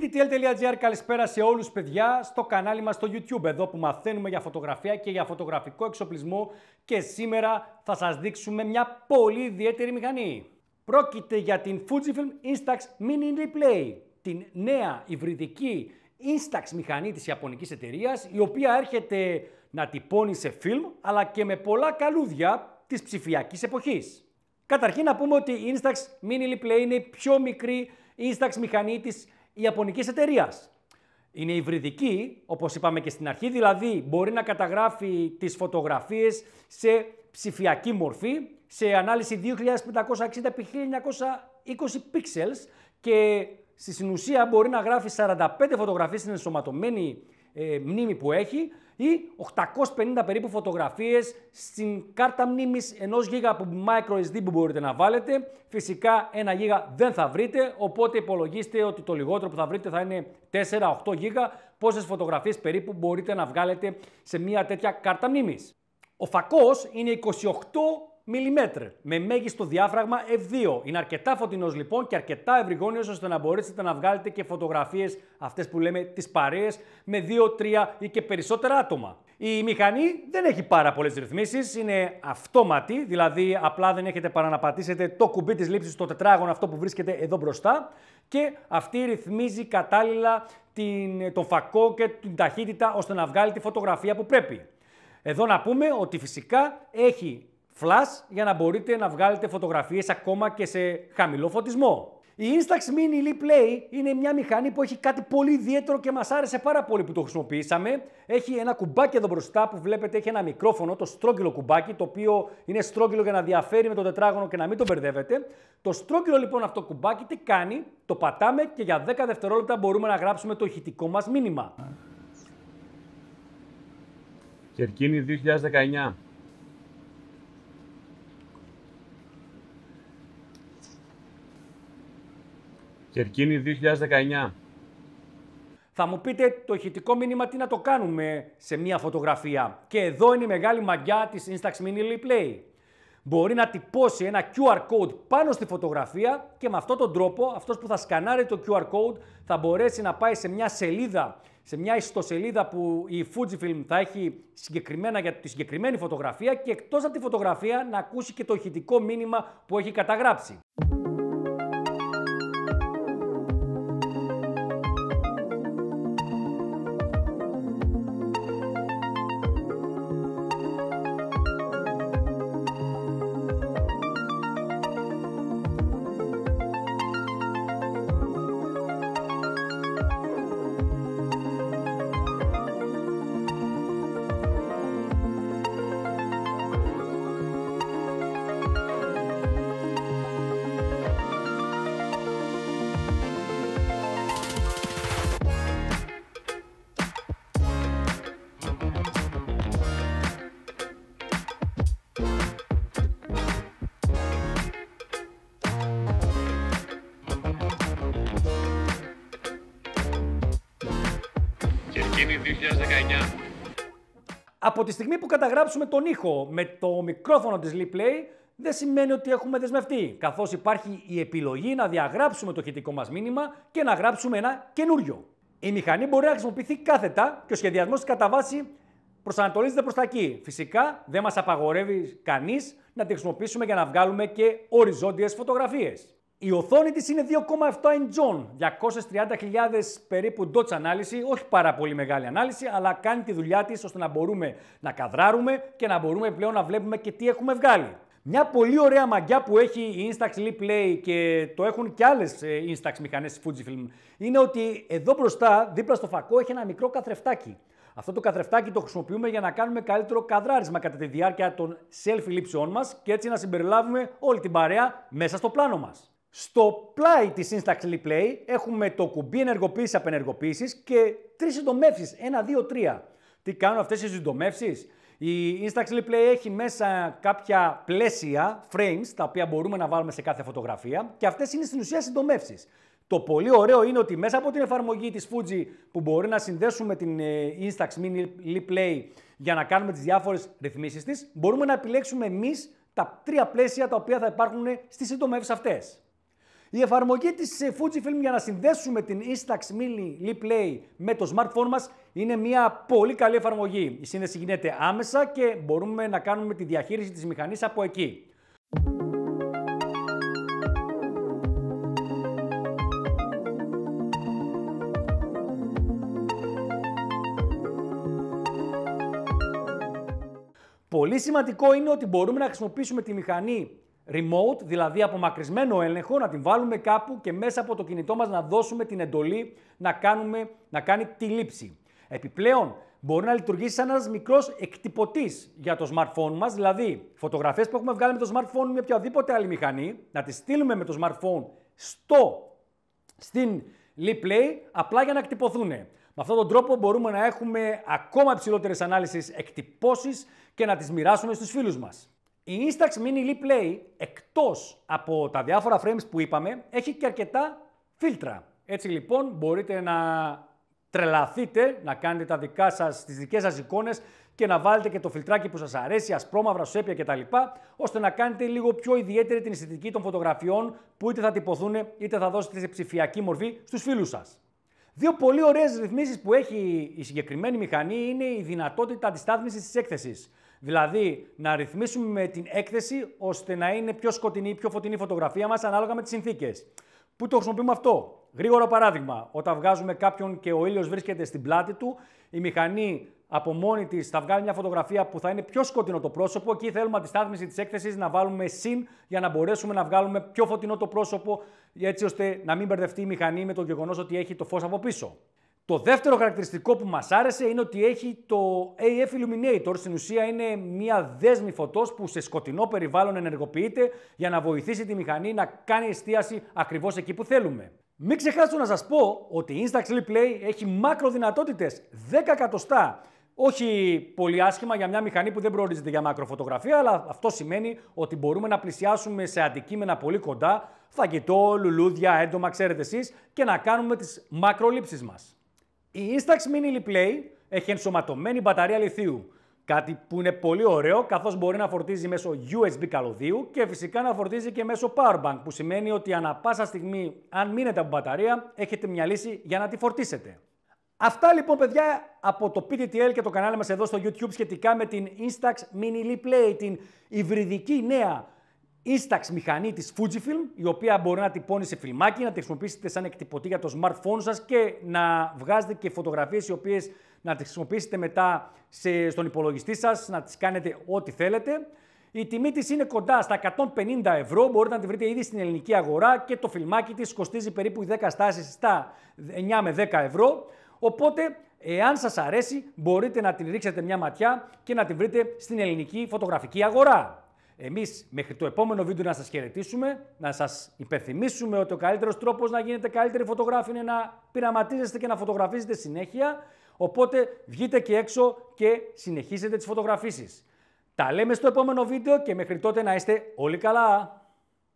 PTTL.gr καλησπέρα σε όλους παιδιά στο κανάλι μας στο YouTube εδώ που μαθαίνουμε για φωτογραφία και για φωτογραφικό εξοπλισμό και σήμερα θα σας δείξουμε μια πολύ ιδιαίτερη μηχανή. Πρόκειται για την Fujifilm Instax Mini Replay, την νέα υβριδική Instax μηχανή της Ιαπωνικής εταιρείας η οποία έρχεται να τυπώνει σε φιλμ αλλά και με πολλά καλούδια της ψηφιακής εποχής. Καταρχήν να πούμε ότι η Instax Mini Replay είναι η πιο μικρή Instax μηχανή της Ιαπωνικής εταιρείας. Είναι υβριδική, όπως είπαμε και στην αρχή, δηλαδή μπορεί να καταγράφει τις φωτογραφίες σε ψηφιακή μορφή, σε ανάλυση 2560 x 1920 pixels και στη συνουσία μπορεί να γράφει 45 φωτογραφίες στην ενσωματωμένη ε, μνήμη που έχει ή 850 περίπου φωτογραφίες στην κάρτα μνήμης ενός γίγα από microSD που μπορείτε να βάλετε. Φυσικά ένα γίγα δεν θα βρείτε, οπότε υπολογίστε ότι το λιγότερο που θα βρείτε θα είναι 4-8 γίγα, πόσες φωτογραφίες περίπου μπορείτε να βγάλετε σε μια τέτοια κάρτα μνήμης. Ο φακός είναι 28 mm με μέγιστο διάφραγμα f2. Είναι αρκετά φωτεινός λοιπόν και αρκετά ευρυγόνιο ώστε να μπορέσετε να βγάλετε και φωτογραφίες αυτές που λέμε τις παρέες με 2, 3 ή και περισσότερα άτομα. Η μηχανή δεν έχει πάρα πολλές ρυθμίσεις, είναι αυτόματη, δηλαδή απλά δεν έχετε παρά να πατήσετε το κουμπί της λήψης, το τετράγωνο αυτό που βρίσκεται εδώ μπροστά και αυτή ρυθμίζει στο τετραγωνο αυτο που βρισκεται εδω μπροστα και αυτη ρυθμιζει καταλληλα την, τον φακό και την ταχύτητα ώστε να βγάλει τη φωτογραφία που πρέπει. Εδώ να πούμε ότι φυσικά έχει flash για να μπορείτε να βγάλετε φωτογραφίες ακόμα και σε χαμηλό φωτισμό. Η Instax Mini Lee Play είναι μια μηχανή που έχει κάτι πολύ ιδιαίτερο και μας άρεσε πάρα πολύ που το χρησιμοποιήσαμε. Έχει ένα κουμπάκι εδώ μπροστά που βλέπετε έχει ένα μικρόφωνο, το στρόγγυλο κουμπάκι, το οποίο είναι στρόγγυλο για να διαφέρει με το τετράγωνο και να μην το μπερδεύετε. Το στρόγγυλο λοιπόν αυτό κουμπάκι τι κάνει, το πατάμε και για 10 δευτερόλεπτα μπορούμε να γράψουμε το ηχητικό μας μήνυμα. Κερκίνη 2019 Κερκίνη 2019. Θα μου πείτε το ηχητικό μήνυμα τι να το κάνουμε σε μια φωτογραφία. Και εδώ είναι η μεγάλη μαγιά της Instax Mini Replay. Μπορεί να τυπώσει ένα QR code πάνω στη φωτογραφία και με αυτόν τον τρόπο αυτός που θα σκανάρει το QR code θα μπορέσει να πάει σε μια σελίδα, σε μια ιστοσελίδα που η Fujifilm θα έχει συγκεκριμένα για τη συγκεκριμένη φωτογραφία και εκτός από τη φωτογραφία να ακούσει και το ηχητικό μήνυμα που έχει καταγράψει. Από τη στιγμή που καταγράψουμε τον ήχο με το μικρόφωνο της Play δεν σημαίνει ότι έχουμε δεσμευτεί, καθώς υπάρχει η επιλογή να διαγράψουμε το χητικό μας μήνυμα και να γράψουμε ένα καινούριο. Η μηχανή μπορεί να χρησιμοποιηθεί κάθετα και ο σχεδιασμός της κατά βάση προσανατολίζεται προς τα εκεί. Φυσικά δεν μας απαγορεύει κανείς να τη χρησιμοποιήσουμε για να βγάλουμε και οριζόντιες φωτογραφίες. Η οθόνη της είναι 2,7 inch 230.000 περίπου dots ανάλυση, όχι πάρα πολύ μεγάλη ανάλυση, αλλά κάνει τη δουλειά της ώστε να μπορούμε να καδράρουμε και να μπορούμε πλέον να βλέπουμε και τι έχουμε βγάλει. Μια πολύ ωραία μαγιά που έχει η Instax Leap Play και το έχουν και άλλες ε, Instax μηχανές Fujifilm είναι ότι εδώ μπροστά, δίπλα στο φακό, έχει ένα μικρό καθρεφτάκι. Αυτό το καθρεφτάκι το χρησιμοποιούμε για να κάνουμε καλύτερο καδράρισμα κατά τη διάρκεια των selfie λήψεών μας και έτσι να συμπεριλάβουμε όλη την παρέα μέσα στο πλάνο μας. Στο πλάι της Instax Replay έχουμε το κουμπί ενεργοποίησης απενεργοποίησης και τρεις συντομεύσεις. Ένα, δύο, τρία. Τι κάνουν αυτές οι συντομεύσεις. Η Instax Replay έχει μέσα κάποια πλαίσια, frames, τα οποία μπορούμε να βάλουμε σε κάθε φωτογραφία και αυτές είναι στην ουσία συντομεύσεις. Το πολύ ωραίο είναι ότι μέσα από την εφαρμογή της Fuji που μπορεί να συνδέσουμε την ε, Instax Mini Replay για να κάνουμε τις διάφορες ρυθμίσεις της, μπορούμε να επιλέξουμε εμείς τα τρία πλαίσια τα οποία θα υπάρχουν στις συντομεύσεις αυτές. Η εφαρμογή της ε, Fujifilm για να συνδέσουμε την Instax Mini Play με το smartphone μας είναι μια πολύ καλή εφαρμογή. Η σύνδεση γίνεται άμεσα και μπορούμε να κάνουμε τη διαχείριση της μηχανής από εκεί. Πολύ σημαντικό είναι ότι μπορούμε να χρησιμοποιήσουμε τη μηχανή remote, δηλαδή απομακρυσμένο έλεγχο, να την βάλουμε κάπου και μέσα από το κινητό μας να δώσουμε την εντολή να, κάνουμε, να κάνει τη λήψη. Επιπλέον, μπορεί να λειτουργήσει σαν ένας μικρός εκτυπωτής για το smartphone μας, δηλαδή φωτογραφίες που έχουμε βγάλει με το smartphone ή με οποιαδήποτε άλλη μηχανή, να τις στείλουμε με το smartphone στο, στην Leplay, απλά για να εκτυπωθούν. Με αυτόν τον τρόπο μπορούμε να έχουμε ακόμα υψηλότερες ανάλυσεις εκτυπώσεις και να τις μοιράσουμε στους φίλους μας. Η Instax Mini Li Play, εκτός από τα διάφορα frames που είπαμε, έχει και αρκετά φίλτρα. Έτσι λοιπόν μπορείτε να τρελαθείτε, να κάνετε τα δικά σας, τις δικές σας εικόνες και να βάλετε και το φιλτράκι που σας αρέσει, ασπρόμαυρα, σέπια κτλ. ώστε να κάνετε λίγο πιο ιδιαίτερη την αισθητική των φωτογραφιών που είτε θα τυπωθούν είτε θα δώσετε σε ψηφιακή μορφή στους φίλους σας. Δύο πολύ ωραίες ρυθμίσεις που έχει η συγκεκριμένη μηχανή είναι η δυνατότητα αντιστάθμισης της έκθεσης. Δηλαδή, να ρυθμίσουμε με την έκθεση ώστε να είναι πιο σκοτεινή ή πιο φωτεινή η φωτογραφία μας ανάλογα με τις συνθήκες. Πού το χρησιμοποιούμε αυτό. Γρήγορο παράδειγμα. Όταν βγάζουμε κάποιον και ο ήλιος βρίσκεται στην πλάτη του, η μηχανή από μόνη της θα βγάλει μια φωτογραφία που θα είναι πιο σκοτεινό το πρόσωπο. Εκεί θέλουμε αντισταθμίση στάθμιση της έκθεσης να βάλουμε συν για να μπορέσουμε να βγάλουμε πιο φωτεινό το πρόσωπο, έτσι ώστε να μην μπερδευτεί η μηχανή με το γεγονός ότι έχει το φως από πίσω. Το δεύτερο χαρακτηριστικό που μας άρεσε είναι ότι έχει το AF Illuminator. Στην ουσία είναι μια δέσμη φωτός που σε σκοτεινό περιβάλλον ενεργοποιείται για να βοηθήσει τη μηχανή να κάνει εστίαση ακριβώς εκεί που θέλουμε. Μην ξεχάσω να σας πω ότι η Instax Play έχει μάκρο δυνατότητες 10 εκατοστά. Όχι πολύ άσχημα για μια μηχανή που δεν προορίζεται για μακροφωτογραφία, αλλά αυτό σημαίνει ότι μπορούμε να πλησιάσουμε σε αντικείμενα πολύ κοντά, φαγητό, λουλούδια, έντομα, ξέρετε εσείς, και να κάνουμε τις μακρολήψεις μας. Η Instax Mini Play έχει ενσωματωμένη μπαταρία λιθίου. Κάτι που είναι πολύ ωραίο, καθώς μπορεί να φορτίζει μέσω USB καλωδίου και φυσικά να φορτίζει και μέσω Powerbank, που σημαίνει ότι ανα πάσα στιγμή, αν μείνετε από μπαταρία, έχετε μια λύση για να τη φορτίσετε. Αυτά λοιπόν παιδιά από το PTTL και το κανάλι μας εδώ στο YouTube σχετικά με την Instax Mini Play, την υβριδική νέα Instax μηχανή της Fujifilm, η οποία μπορεί να τυπώνει σε φιλμάκι, να τη χρησιμοποιήσετε σαν εκτυπωτή για το smartphone σας και να βγάζετε και φωτογραφίες οι οποίες να τις χρησιμοποιήσετε μετά σε, στον υπολογιστή σας, να τις κάνετε ό,τι θέλετε. Η τιμή της είναι κοντά στα 150 ευρώ, μπορείτε να τη βρείτε ήδη στην ελληνική αγορά και το φιλμάκι της κοστίζει περίπου 10 στάσεις στα 9 με 10 ευρώ. Οπότε, εάν σας αρέσει, μπορείτε να την ρίξετε μια ματιά και να την βρείτε στην ελληνική φωτογραφική αγορά. Εμείς μέχρι το επόμενο βίντεο να σας χαιρετήσουμε, να σας υπενθυμίσουμε ότι ο καλύτερος τρόπος να γίνετε καλύτεροι φωτογράφοι είναι να πειραματίζεστε και να φωτογραφίζετε συνέχεια. Οπότε βγείτε και έξω και συνεχίσετε τις φωτογραφίσεις. Τα λέμε στο επόμενο βίντεο και μέχρι τότε να είστε όλοι καλά.